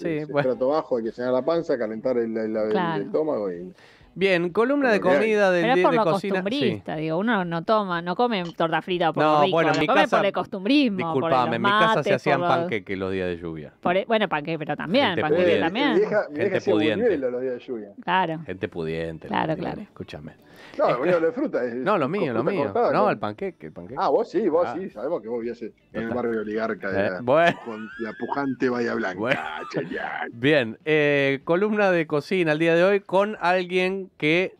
sí, el bueno. Pues. trato bajo, hay que llenar la panza, calentar el estómago y Bien, columna de comida del Pero es por de lo costumbrista, digo, uno no toma, no come torta frita por no, rico, bueno, come por el costumbrismo. Disculpame, en mi casa se hacían panqueque panqueques los días de lluvia. E, bueno, panqueque, pero también, gente pudiente. también. gente pudiente. Claro. Gente pudiente. Claro, claro. Escúchame. No, lo mío de fruta. no, lo mío, lo mío. no, el panqueque, panqueque. Ah, vos sí, vos ah. sí, sabemos que vos vivías en eh, el barrio oligarca de eh, con la pujante Bahía Blanca. Bien, eh, columna de cocina el día de hoy con alguien que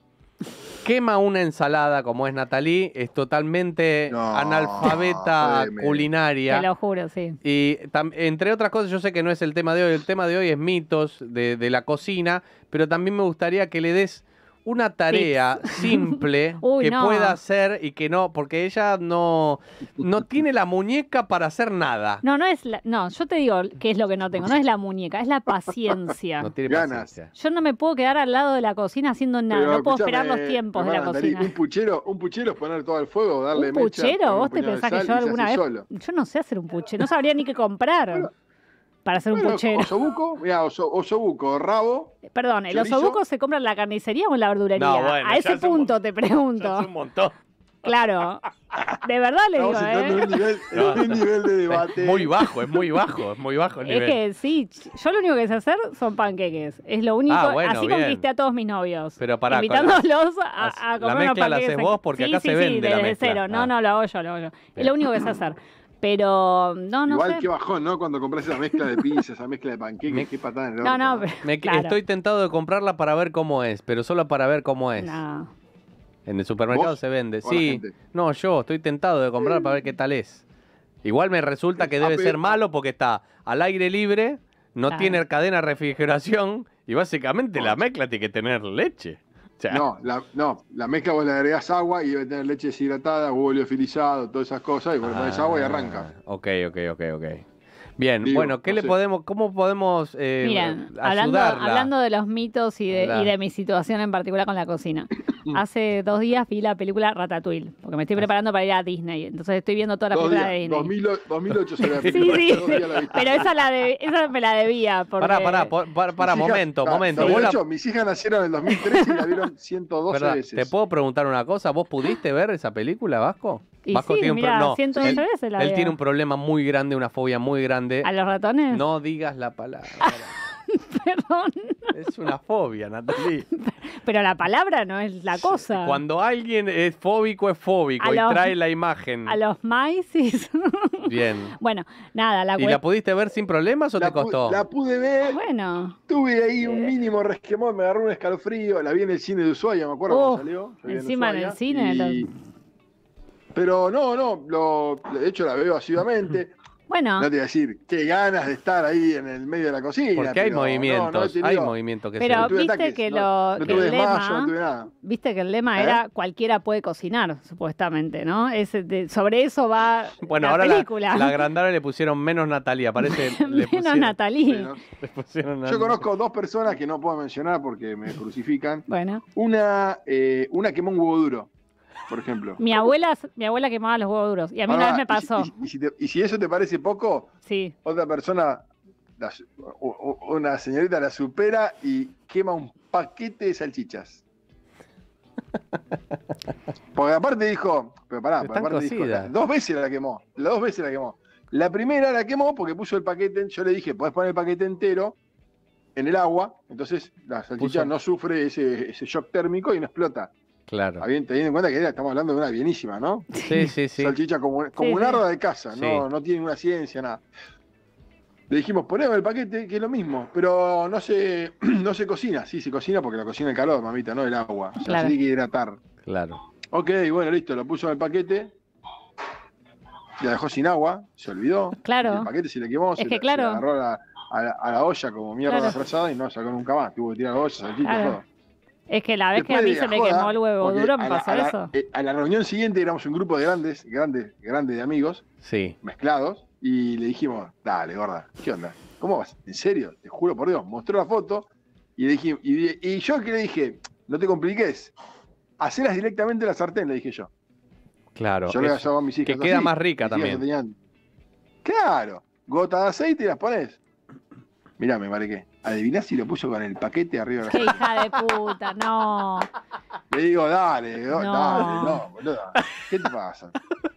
quema una ensalada como es Natalie, es totalmente analfabeta culinaria. Te lo juro, sí. Y entre otras cosas, yo sé que no es el tema de hoy, el tema de hoy es mitos de la cocina, pero también me gustaría que le des una tarea simple que pueda hacer y que no, porque ella no, no tiene la muñeca para hacer nada. No, no es no, yo te digo que es lo que no tengo, no es la muñeca, es la paciencia. No tiene Yo no me puedo quedar al lado de la cocina haciendo nada, no puedo esperar los tiempos de la cocina. un puchero, un puchero es poner todo al fuego, darle ¿Un puchero? ¿Vos te pensás que yo alguna vez yo no sé hacer un puchero, no sabría ni qué comprar para hacer un puchero. Osobuco, mira, osobuco, rabo. Perdón, ¿el osobuco se compra en la carnicería o en la verdurería? a ese punto te pregunto. Es un montón. Claro. De verdad le digo, ¿eh? un nivel de debate. Muy bajo, es muy bajo, es muy bajo el nivel. Es que sí, yo lo único que sé hacer son panqueques. Es lo único. Ah, así conquisté a todos mis novios. Pero para Invitándolos a, a, comer la mezcla panqueques. La haces vos porque acá se sí, Sí, desde cero. No, ah. no, lo hago yo, lo hago yo. Es lo único que sé hacer. Pero no, no. Igual que bajón, ¿no? Cuando compras esa mezcla de pizza, esa mezcla de panqueques, qué patada No, no, me, Estoy tentado de comprarla para ver cómo es, pero solo para ver cómo es. En el supermercado se vende. Sí. No, yo estoy tentado de comprar para ver qué tal es. Igual me resulta eh, que debe ah, ser malo porque está al aire libre, no tiene cadena de refrigeración y básicamente la mezcla tiene que tener leche. no, la, no, la mezcla vos le agregás agua y debe tener leche deshidratada, huevo liofilizado, todas esas cosas, y vos pones ah, agua y arranca. Ok, ok, ok, ok. Bien, bueno, ¿qué le podemos, cómo podemos eh, Hablando, hablando, de los mitos y de, mi situación en particular con la cocina. Mm. Hace dos días vi la película Ratatouille, porque me estoy ah. preparando para ir a Disney. Entonces estoy viendo toda la película de Disney. 2008 se la vi Sí, sí, pero esa, la de, esa me la debía. Pará, pará, pará, momento, momento. De mis hijas nacieron en el 2003 y la vieron 112 veces. ¿Te puedo preguntar una cosa? ¿Vos pudiste ver esa película, Vasco? Vasco sí, tiene un no, veces la él tiene un problema muy grande, una fobia muy grande. ¿A los ratones? No digas la palabra. Perdón. Es una fobia, Natalie. Pero la palabra no es la cosa. Cuando alguien es fóbico, es fóbico y trae la imagen. A los maisis. Bien. Bueno, nada, la ¿Y la pudiste ver sin problemas o te costó? La pude ver. Ah, bueno. Tuve ahí un eh. mínimo resquemón, me agarró un escalofrío. La vi en el cine de Ushuaia, me acuerdo que salió. Encima en, el cine. Pero no, no, lo, de hecho la veo asiduamente. Bueno. No te voy a decir, qué ganas de estar ahí en el medio de la cocina. Porque hay movimiento. hay movimiento. que Pero viste que, el lema, viste ¿Eh? que el lema era cualquiera puede cocinar, supuestamente, ¿no? sobre eso va bueno, la ahora película. La, la le pusieron menos Natalia, parece. menos Natalia. Yo conozco dos personas que no puedo mencionar porque me crucifican. Una, eh, una quemó un huevo duro por ejemplo. Mi abuela, mi abuela quemaba los huevos duros. Y a mí una ah, vez me pasó. Y, si eso te parece poco, otra persona, una señorita la supera y quema un paquete de salchichas. Porque aparte dijo, pero pará, aparte dijo, dos veces la quemó, la dos veces la quemó. La primera la quemó porque puso el paquete, yo le dije, podés poner el paquete entero en el agua, entonces la salchicha no sufre ese shock térmico y no explota. Claro. Ah, teniendo en cuenta que estamos hablando de una bienísima, ¿no? Sí, sí, sí. Salchicha como, como un arda de casa, no, tiene ninguna ciencia, nada. Le dijimos, ponemos el paquete, que es lo mismo, pero no se, no se cocina. Sí, se cocina porque la cocina el calor, mamita, no el agua. O se tiene que hidratar. Claro. Ok, bueno, listo, lo puso en el paquete. La dejó sin agua, se olvidó. Claro. El paquete se le quemó, se, agarró a la, olla como mierda claro. y no sacó nunca más. Tuvo que tirar la olla, salchicha, todo. Es que la vez que a mí se me quemó el huevo duro me pasó eso. Eh, a la reunión siguiente éramos un grupo de grandes, grandes, grandes de amigos, mezclados, y le dijimos, dale, gorda, ¿qué onda? ¿Cómo vas? ¿En serio? Te juro por Dios. Mostró la foto y, le dijimos y, yo que le dije, no te compliques, hacelas directamente en la sartén, le dije yo. Claro. Yo le a mis Que queda más rica también. Claro, gota de aceite y las pones. Mirá, me marqué. ¿Adivinás si lo puso con el paquete arriba de la ¡Qué hija de puta! ¡No! Le digo, dale, dale, no, boludo. ¿Qué te pasa?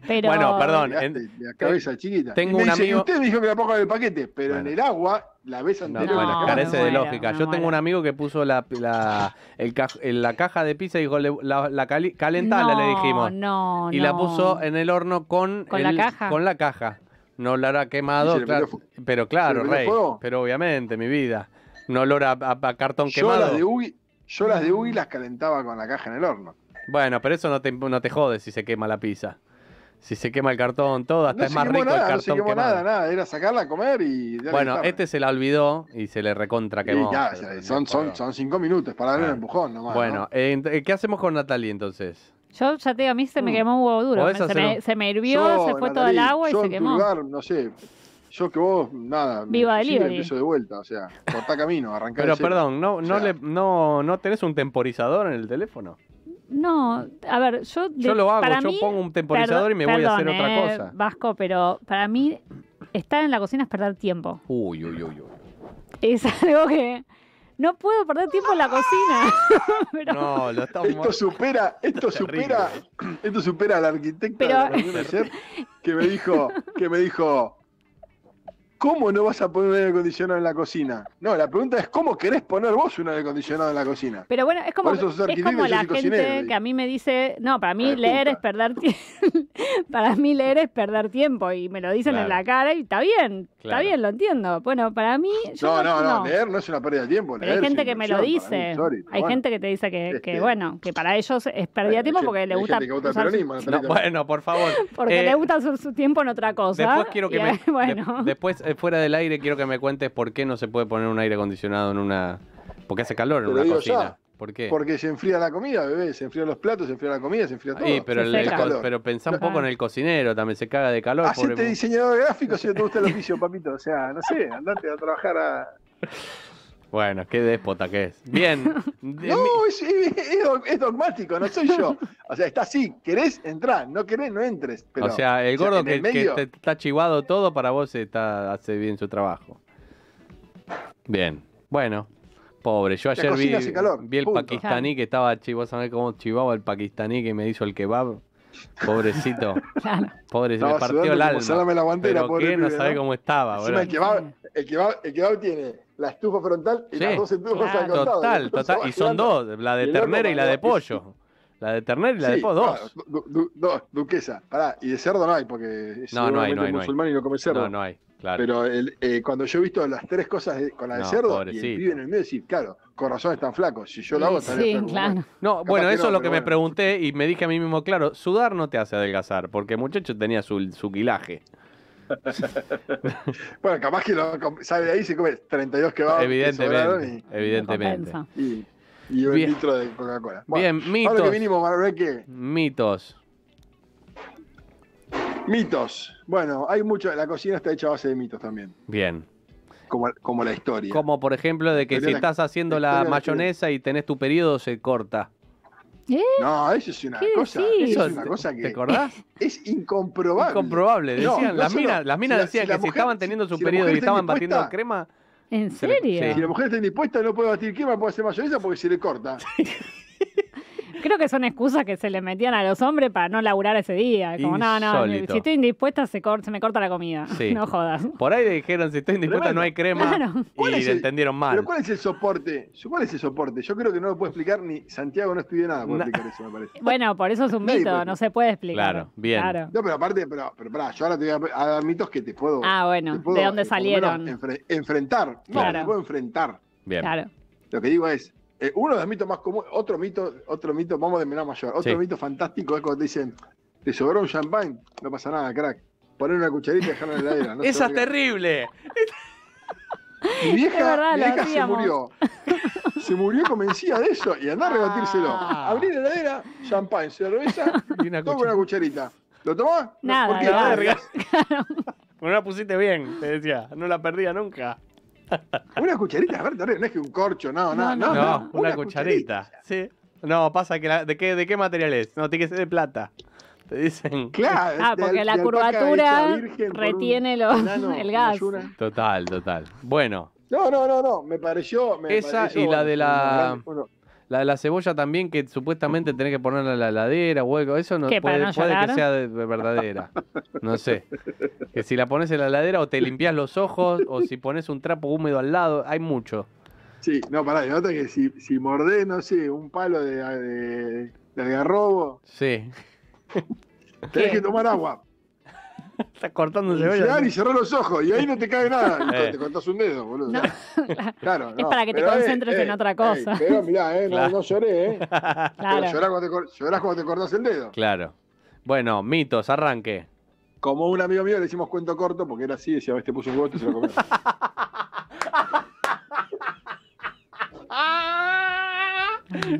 Bueno, perdón. La cabeza eh, chiquita. Usted me dijo que la pongo con el paquete, pero en el agua, la vez anterior. No, bueno, carece de lógica. Yo tengo un amigo que puso la, la, caja de pizza y dijo, la, la calentala, no, le dijimos. No, Y la puso en el horno con, la caja. Con la caja no lo a quemado, pero claro, Rey, pero obviamente, mi vida, no lo a, cartón quemado. yo las de Ugi las calentaba con la caja en el horno. Bueno, pero eso no te, no te jode si se quema la pizza. Si se quema el cartón, todo, hasta es más rico el cartón. No se quemado. nada, nada, era sacarla a comer y. Bueno, este se la olvidó y se le recontra quemó. son, son, son, cinco minutos para darle un ah. empujón nomás. Bueno, eh, eh, ¿qué hacemos con Natalie entonces? Yo ya te digo, a mí se me mm. quemó un huevo duro. se, me, se, me, hirvió, se fue todo el agua y se en quemó. Tu lugar, no sé. Yo que vos, nada, Viva me, libre. empiezo de vuelta, o sea, corta camino, arrancá Pero perdón, no, no, le, no, ¿no tenés un temporizador en el teléfono? No, a ver, yo... yo lo hago, para yo pongo un temporizador y me voy a hacer otra eh, cosa. Vasco, pero para mí estar en la cocina es perder tiempo. Uy, uy, uy, uy. Es algo que no puedo perder tiempo en la cocina. No, lo estamos... Esto supera, esto, supera, esto supera al arquitecto que me dijo, que me dijo, ¿cómo no vas a poner un aire acondicionado en la cocina? No, la pregunta es, ¿cómo querés poner vos un aire acondicionado en la cocina? Pero bueno, es como, la gente que a mí me dice, no, para mí ah, leer es perder para mí leer es perder tiempo y me lo dicen en la cara y está bien, está bien, lo entiendo. Bueno, para mí... no, no, no, leer no es una pérdida de tiempo. hay gente que me lo dice. hay gente que te dice que, este, bueno, que para ellos es pérdida de tiempo porque le gusta... Gente que bueno, por favor. Porque eh, le gusta su, su, tiempo en otra cosa. Después quiero que me... Bueno. después, eh, fuera del aire quiero que me cuentes por qué no se puede poner un aire acondicionado en una... Porque hace calor en una cocina. ¿Por qué? Porque se enfría la comida, bebé. Se enfrían los platos, se enfría la comida, se enfría ah, todo. pero, el, pero pensá un poco en ah. el cocinero, también se caga de calor. Hacete diseñador gráfico si te gusta el oficio, papito. O sea, no sé, andate a trabajar a... Bueno, qué déspota que es. Bien. no, es, es, dogmático, no soy yo. O sea, está así. ¿Querés entrar? No querés, no entres. o sea, el gordo que, te, está chivado todo para vos está, hace bien su trabajo. Bien. Bueno. Pobre, yo ayer vi, el pakistaní que estaba chivado, vos sabés cómo chivaba el pakistaní que me hizo el kebab. Pobrecito. Claro. se le partió el alma. La pero pobre, no sabe cómo estaba, el kebab tiene la estufa frontal y las dos estufas al costado. Total, total. Y son dos, la de ternera y la de pollo. La de ternera y la de pollo, dos. dos, duquesa. Pará, y de cerdo no hay, porque es un no musulmán y no come cerdo. No, no hay, Pero el, eh, cuando yo he visto las tres cosas con la de cerdo, y en el medio decir, claro, corazones razón están flacos. Si yo lo hago, también claro. No, bueno, eso es lo que me pregunté y me dije a mí mismo, claro, sudar no te hace adelgazar, porque el muchacho tenía su, su quilaje. bueno, capaz que lo, sale de ahí y se come 32 que va. Evidentemente. y, evidentemente. Y, un litro de Coca-Cola. Bien, mitos. Mitos. Mitos. Bueno, hay mucho. La cocina está hecha a base de mitos también. Bien. Como, la historia. Como por ejemplo de que si estás haciendo la, mayonesa y tenés tu periodo, se corta. ¿Eh? No, eso es una cosa. Eso es una cosa que. ¿Te acordás? Es incomprobable. Incomprobable, decían. las, minas, las minas decían que si estaban teniendo su periodo y estaban batiendo crema. ¿En serio? Si la mujer está indispuesta, no puede batir crema, puede hacer mayonesa porque se le corta. Creo que son excusas que se le metían a los hombres para no laburar ese día. Como, no, no, si estoy indispuesta se, se me corta la comida. No jodas. Por ahí le dijeron, si estoy indispuesta no hay crema. Claro. Y le entendieron mal. Pero ¿cuál es el soporte? ¿Cuál es el soporte? Yo creo que no lo puedo explicar ni Santiago no estudió nada para explicar eso, me parece. Bueno, por eso es un mito, no se puede explicar. Claro, bien. No, pero aparte, pero, pero pará, yo ahora te voy a, dar mitos que te puedo. Ah, bueno, ¿de dónde eh, salieron? enfrentar. No, te puedo enfrentar. Bien. Claro. Lo que digo es, eh, uno de los mitos más comunes, otro mito, otro mito, vamos de menor mayor, otro mito fantástico es cuando te dicen, te sobró un champagne, no pasa nada, crack. Poner una cucharita y dejarla en la heladera. No Esa es terrible. Mi vieja, mi vieja se murió. Se murió convencida de eso y andá a rebatírselo. abrir ah. Abrí la heladera, champagne, cerveza y una, toma una cucharita. ¿Lo tomó? Nada, ¿Por qué? no la pusiste bien, te decía. No la perdía nunca. Una cucharita, a no es que un corcho, no, no, no. No, una, cucharita. Sí. No, pasa que la, ¿de, qué, ¿de qué material es? No, tiene que ser de plata. Te dicen. Claro, ah, este, porque la curvatura retiene el gas. Total, total. Bueno. No, no, no, no. Me pareció. Esa y la de la. La de la cebolla también, que supuestamente tenés que ponerla en la heladera hueco, Eso no puede, que sea de, verdadera. No sé. Que si la pones en la heladera o te limpias los ojos o si pones un trapo húmedo al lado, hay mucho. Sí, no, pará, nota que si, si mordés, no sé, un palo de, de, algarrobo. Sí. Tenés que tomar agua. Está cortando Y cerró los ojos y ahí no te cae nada. Eh. Te cortas un dedo, boludo. claro, Es para que te eh, concentres en eh, otra cosa. pero mirá, eh, no, lloré, ¿eh? Claro. Pero llorás, cuando te, cortás cortas el dedo. Claro. Bueno, mitos, arranque. Como un amigo mío le hicimos cuento corto porque era así, decía, a te este puso un huevo y este se lo comió.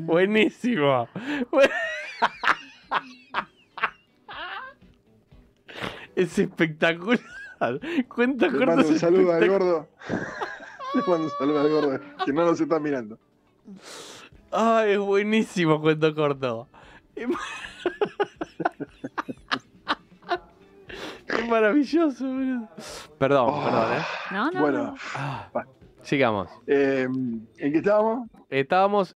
Buenísimo. buenísimo Es espectacular. Cuenta Le mando un saludo al gordo. Le mando un saludo al gordo, que no nos está mirando. Ay, es buenísimo cuento corto. Es maravilloso, bro. Perdón, ah. perdón, ¿eh? No, no. Bueno, ah, sigamos. Eh, ¿En qué estábamos? Estábamos